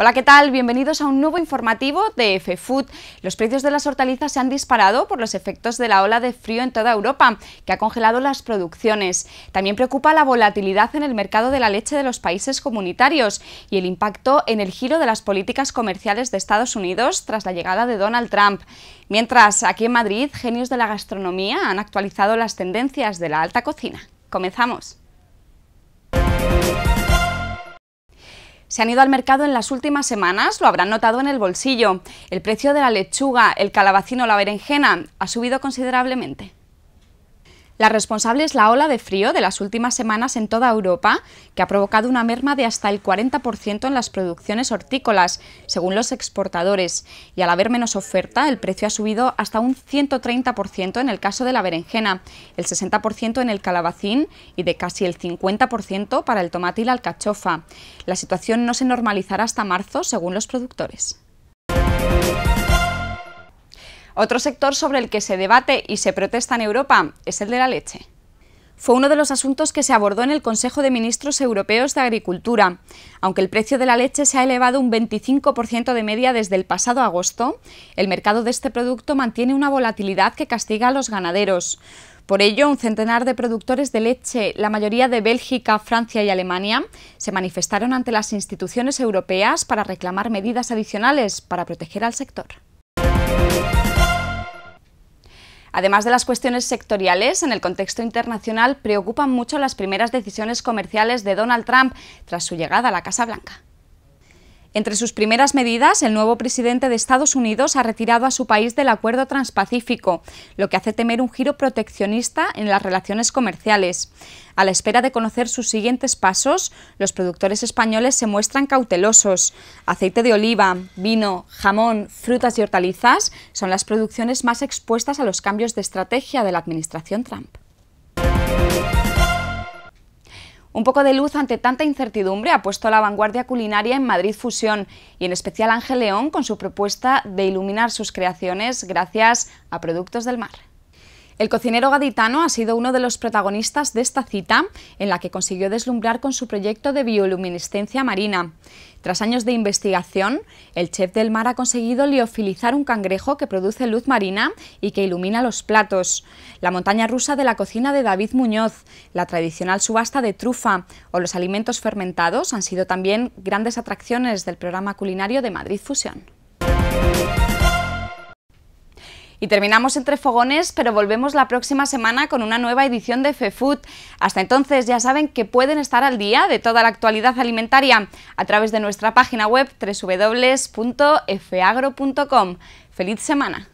Hola, ¿qué tal? Bienvenidos a un nuevo informativo de food Los precios de las hortalizas se han disparado por los efectos de la ola de frío en toda Europa, que ha congelado las producciones. También preocupa la volatilidad en el mercado de la leche de los países comunitarios y el impacto en el giro de las políticas comerciales de Estados Unidos tras la llegada de Donald Trump. Mientras, aquí en Madrid, genios de la gastronomía han actualizado las tendencias de la alta cocina. Comenzamos se han ido al mercado en las últimas semanas, lo habrán notado en el bolsillo. El precio de la lechuga, el calabacín o la berenjena ha subido considerablemente. La responsable es la ola de frío de las últimas semanas en toda Europa, que ha provocado una merma de hasta el 40% en las producciones hortícolas, según los exportadores, y al haber menos oferta, el precio ha subido hasta un 130% en el caso de la berenjena, el 60% en el calabacín y de casi el 50% para el tomate y la alcachofa. La situación no se normalizará hasta marzo, según los productores. Otro sector sobre el que se debate y se protesta en Europa es el de la leche fue uno de los asuntos que se abordó en el Consejo de Ministros Europeos de Agricultura. Aunque el precio de la leche se ha elevado un 25% de media desde el pasado agosto, el mercado de este producto mantiene una volatilidad que castiga a los ganaderos. Por ello, un centenar de productores de leche, la mayoría de Bélgica, Francia y Alemania, se manifestaron ante las instituciones europeas para reclamar medidas adicionales para proteger al sector. Además de las cuestiones sectoriales, en el contexto internacional preocupan mucho las primeras decisiones comerciales de Donald Trump tras su llegada a la Casa Blanca. Entre sus primeras medidas, el nuevo presidente de Estados Unidos ha retirado a su país del Acuerdo Transpacífico, lo que hace temer un giro proteccionista en las relaciones comerciales. A la espera de conocer sus siguientes pasos, los productores españoles se muestran cautelosos. Aceite de oliva, vino, jamón, frutas y hortalizas son las producciones más expuestas a los cambios de estrategia de la administración Trump. Un poco de luz ante tanta incertidumbre ha puesto la vanguardia culinaria en Madrid Fusión y en especial Ángel León con su propuesta de iluminar sus creaciones gracias a productos del mar. El cocinero gaditano ha sido uno de los protagonistas de esta cita, en la que consiguió deslumbrar con su proyecto de bioluminiscencia marina. Tras años de investigación, el chef del mar ha conseguido liofilizar un cangrejo que produce luz marina y que ilumina los platos, la montaña rusa de la cocina de David Muñoz, la tradicional subasta de trufa o los alimentos fermentados han sido también grandes atracciones del programa culinario de Madrid Fusión. Y terminamos entre fogones, pero volvemos la próxima semana con una nueva edición de FEFood. Hasta entonces ya saben que pueden estar al día de toda la actualidad alimentaria a través de nuestra página web www.feagro.com. ¡Feliz semana!